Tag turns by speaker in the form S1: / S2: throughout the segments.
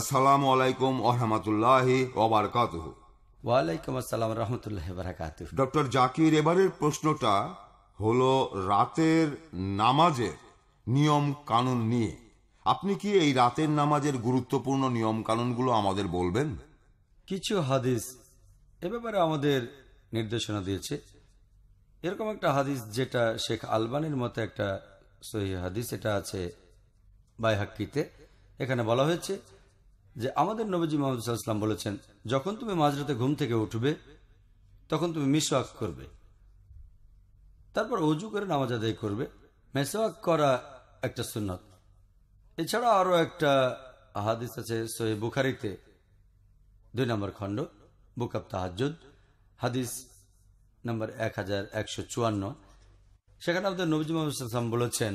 S1: আসসালামু আলাইকুম ওরহামতুল্লাহি ওবারকাত ওয়ালাইকুম আসসালাম রহমতুল্লাহ বারাকাত ডক্টর জাকির এবারের প্রশ্নটা হলো রাতের নামাজের নিয়ম কানুন নিয়ে আপনি কি এই রাতের নামাজের গুরুত্বপূর্ণ নিয়ম কানুনগুলো আমাদের বলবেন কিছু হাদিস এ ব্যাপারে আমাদের নির্দেশনা দিয়েছে এরকম একটা হাদিস যেটা শেখ আলবানের মতো একটা সহি হাদিস এটা আছে বাইহাক্কিতে এখানে বলা হয়েছে যে আমাদের নবজি মোহাম্মদ বলেছেন যখন তুমি মাঝরাতে ঘুম থেকে উঠবে তখন তুমি মিসওয়াক করবে তারপর উজু করে নামাজ আদায় করবে মেসওয়াক করা একটা সুন্নত এছাড়া আরও একটা হাদিস আছে সোহেব বুখারিতে দুই নম্বর খণ্ড বুক আপ তাহাজুদ হাদিস নম্বর এক হাজার একশো চুয়ান্ন সেখানে আমাদের নবজি মোহাম্মদ বলেছেন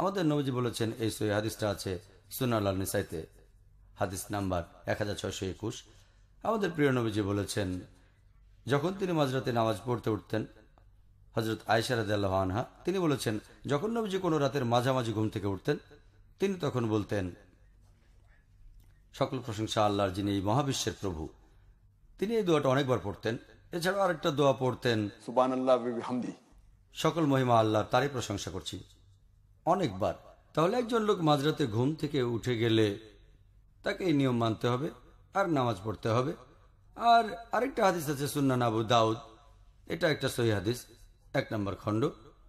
S1: আমাদের নবীজি বলেছেন এই সই হাদিসটা আছে সুনাল নিসাইতে হাদিস নাম্বার এক আমাদের প্রিয় নবীজি বলেছেন যখন তিনি মাঝরাতে নামাজ পড়তে উঠতেন হজরত আয়সারাদ আনহা তিনি বলেছেন যখন নবীজি কোনো রাতের মাঝামাঝি ঘুম থেকে উঠতেন তিনি তখন বলতেন সকল প্রশংসা আল্লাহর যিনি এই মহাবিশ্বের প্রভু তিনি এই দোয়াটা অনেকবার পড়তেন এছাড়াও আরেকটা দোয়া পড়তেন সুবান আল্লাহ সকল মহিমা আল্লাহর তারই প্রশংসা করছি অনেকবার তাহলে একজন লোক মাঝরাতে ঘুম থেকে উঠে গেলে তাকে এই নিয়ম মানতে হবে আর নামাজ পড়তে হবে আর আরেকটা হাদিস আছে সুন্নান আবু দাউদ এটা একটা সহি হাদিস এক নম্বর খণ্ড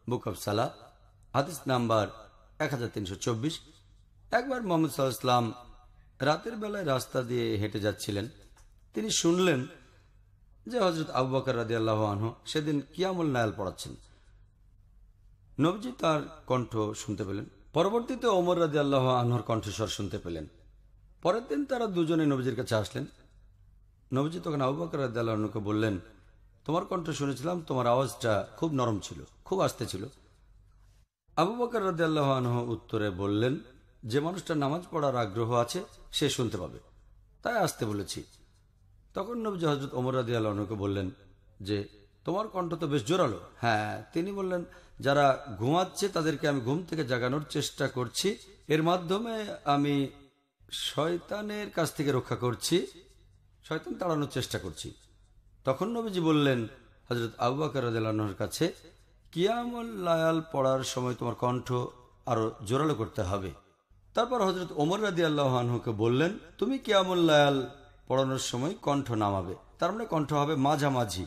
S1: বুক অফ সালা হাদিস নাম্বার এক একবার মোহাম্মদ সাল্লাম রাতের বেলায় রাস্তা দিয়ে হেঁটে যাচ্ছিলেন তিনি শুনলেন যে হজরত আবু বাকর রাজি আল্লাহ আনহ সেদিন কিয়ামুল নায়াল পড়াচ্ছেন নবীজি তার কণ্ঠ শুনতে পেলেন পরবর্তীতে ওমর রাজি আল্লাহ আনহর কণ্ঠস্বর শুনতে পেলেন পরের দিন তারা দুজনে নবীজির কাছে আসলেন নবীজি তখন আবুবাকর রাজি আল্লাহকে বললেন তোমার কণ্ঠ শুনেছিলাম তোমার আওয়াজটা খুব নরম ছিল খুব আস্তে ছিল আবু বকর রাজি আল্লাহ আনহ উত্তরে বললেন যে মানুষটা নামাজ পড়ার আগ্রহ আছে সে শুনতে পাবে তাই আসতে বলেছি তখন নবজি হজরত ওমর রাজি আল্লাহকে বললেন যে তোমার কণ্ঠ তো বেশ জোরালো হ্যাঁ তিনি বললেন যারা ঘুমাচ্ছে তাদেরকে আমি ঘুম থেকে জাগানোর চেষ্টা করছি এর মাধ্যমে আমি শয়তানের কাছ থেকে রক্ষা করছি শয়তান তাড়ানোর চেষ্টা করছি তখন নবীজি বললেন হজরত আবুবাকর রাজার কাছে কিয়ামুল লায়াল পড়ার সময় তোমার কণ্ঠ আরো জোরালো করতে হবে তারপর হজরত ওমর রাজি আল্লাহকে বললেন তুমি কিয়ামুল লায়াল পড়ানোর সময় কণ্ঠ নামাবে তার মানে কণ্ঠ হবে মাঝামাঝি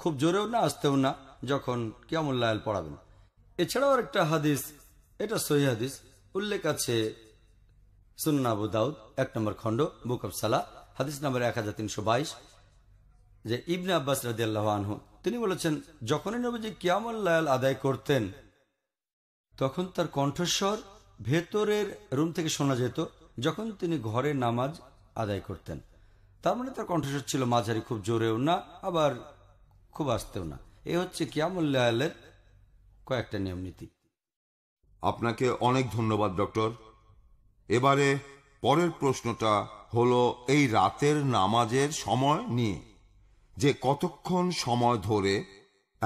S1: খুব জোরেও না আসতেও না যখন কিয়ামুল্লায়াল পড়াবেন এছাড়াও একটা হাদিস এটা সহি হাদিস উল্লেখ আছে সুন্নাবু আবু দাউদ এক নম্বর খণ্ড বুক অফ সালা হাদিস নম্বর এক হাজার তিনশো বাইশ যে ইবনে আব্বাস রাজি আল্লাহ আনহু তিনি বলেছেন যখনই নবীজি কিয়ামুল্লায়াল আদায় করতেন তখন তার কণ্ঠস্বর ভেতরের রুম থেকে শোনা যেত যখন তিনি ঘরে নামাজ আদায় করতেন তার মানে তার কণ্ঠস্বর ছিল মাঝারি খুব জোরেও না আবার খুব আসতেও না এ হচ্ছে কিয়ামুল্লাহের কয়েকটা নিয়ম নীতি আপনাকে অনেক ধন্যবাদ ডক্টর এবারে পরের প্রশ্নটা হলো এই রাতের নামাজের সময় নিয়ে যে কতক্ষণ সময় ধরে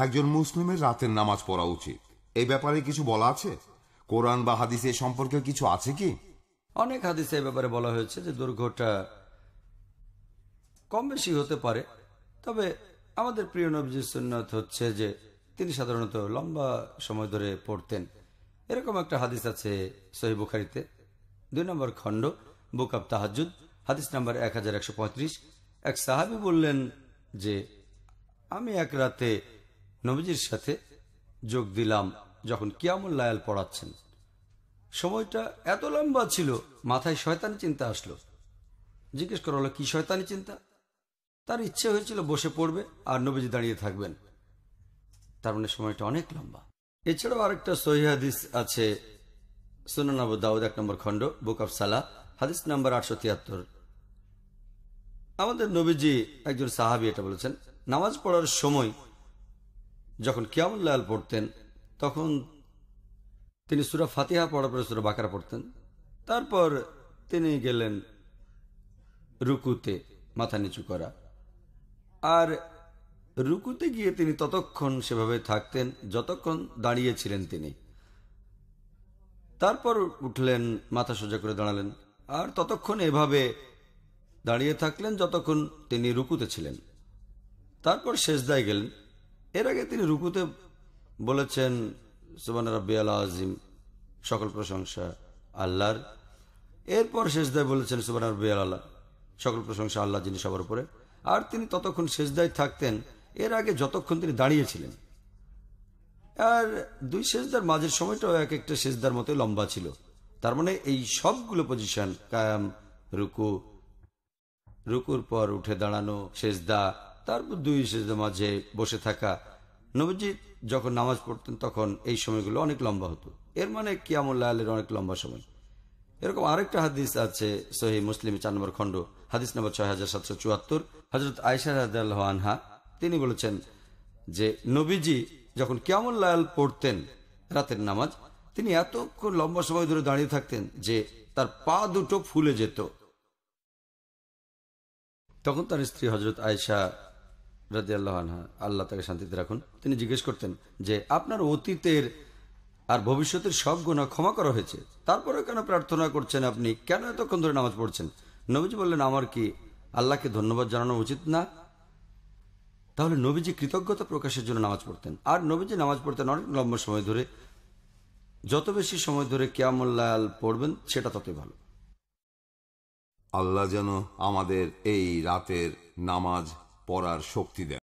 S1: একজন মুসলিমের রাতের নামাজ পড়া উচিত এই ব্যাপারে কিছু বলা আছে কোরআন বা হাদিসে সম্পর্কে কিছু আছে কি অনেক হাদিসে এই ব্যাপারে বলা হয়েছে যে দুর্ঘটা কম বেশি হতে পারে তবে আমাদের প্রিয় নবীজির সুন্নত হচ্ছে যে তিনি সাধারণত লম্বা সময় ধরে পড়তেন এরকম একটা হাদিস আছে সহি বুখারিতে দুই নম্বর খণ্ড বুক অব তাহাজুদ হাদিস নাম্বার এক হাজার একশো পঁয়ত্রিশ এক সাহাবি বললেন যে আমি এক রাতে নবীজির সাথে যোগ দিলাম যখন কিয়ামুল লায়াল পড়াচ্ছেন সময়টা এত লম্বা ছিল মাথায় শয়তানি চিন্তা আসলো জিজ্ঞেস করা হলো কি শয়তানি চিন্তা তার ইচ্ছে হয়েছিল বসে পড়বে আর নবীজি দাঁড়িয়ে থাকবেন তার মানে সময়টা অনেক লম্বা এছাড়াও আরেকটা সহিহাদিস আছে সুনানাবু দাউদ এক নম্বর খণ্ড বুক অফ সালা হাদিস নাম্বার আটশো তিয়াত্তর আমাদের নবীজি একজন সাহাবি এটা বলেছেন নামাজ পড়ার সময় যখন কিয়ামুল্লাল পড়তেন তখন তিনি সুরা ফাতিহা পড়ার পরে সুরা বাঁকা পড়তেন তারপর তিনি গেলেন রুকুতে মাথা নিচু করা আর রুকুতে গিয়ে তিনি ততক্ষণ সেভাবে থাকতেন যতক্ষণ দাঁড়িয়েছিলেন তিনি তারপর উঠলেন মাথা সোজা করে দাঁড়ালেন আর ততক্ষণ এভাবে দাঁড়িয়ে থাকলেন যতক্ষণ তিনি রুকুতে ছিলেন তারপর শেষদায় গেলেন এর আগে তিনি রুকুতে বলেছেন সুবান রাব্বি আল্লাহ আজিম সকল প্রশংসা আল্লাহর এরপর শেষদায় বলেছেন সুবান রাব্বি আল্লাহ সকল প্রশংসা আল্লাহ যিনি সবার উপরে আর তিনি ততক্ষণ সেজদায় থাকতেন এর আগে যতক্ষণ তিনি দাঁড়িয়েছিলেন আর দুই সেজদার মাঝের সময়টাও এক একটা সেজদার মতো লম্বা ছিল তার মানে এই সবগুলো পজিশন কায়াম রুকু রুকুর পর উঠে দাঁড়ানো সেজদা তারপর দুই সেজদার মাঝে বসে থাকা নবজিৎ যখন নামাজ পড়তেন তখন এই সময়গুলো অনেক লম্বা হতো এর মানে কিয়ামুল্লাহ আলের অনেক লম্বা সময় এরকম আরেকটা হাদিস আছে সহি মুসলিম চার নম্বর খণ্ড হাদিস নম্বর ছয় হাজার সাতশো চুয়াত্তর হজরত আয়সা আনহা তিনি বলেছেন যে নবীজি যখন কেমন লাল পড়তেন রাতের নামাজ তিনি এতক্ষণ লম্বা সময় ধরে দাঁড়িয়ে থাকতেন যে তার পা দুটো ফুলে যেত তখন তার স্ত্রী হজরত আয়সা রাজিয়াল্লাহ আনহা আল্লাহ তাকে শান্তিতে রাখুন তিনি জিজ্ঞেস করতেন যে আপনার অতীতের আর ভবিষ্যতের সব গুণা ক্ষমা করা হয়েছে তারপরে কেন প্রার্থনা করছেন আপনি কেন এতক্ষণ ধরে নামাজ পড়ছেন নবীজি বললেন আমার কি আল্লাহকে ধন্যবাদ জানানো উচিত না তাহলে নবীজি কৃতজ্ঞতা প্রকাশের জন্য নামাজ পড়তেন আর নবীজি নামাজ পড়তেন অনেক লম্বা সময় ধরে যত বেশি সময় ধরে কেয়ামুল্লাল পড়বেন সেটা ততই ভালো আল্লাহ যেন আমাদের এই রাতের নামাজ পড়ার শক্তি দেন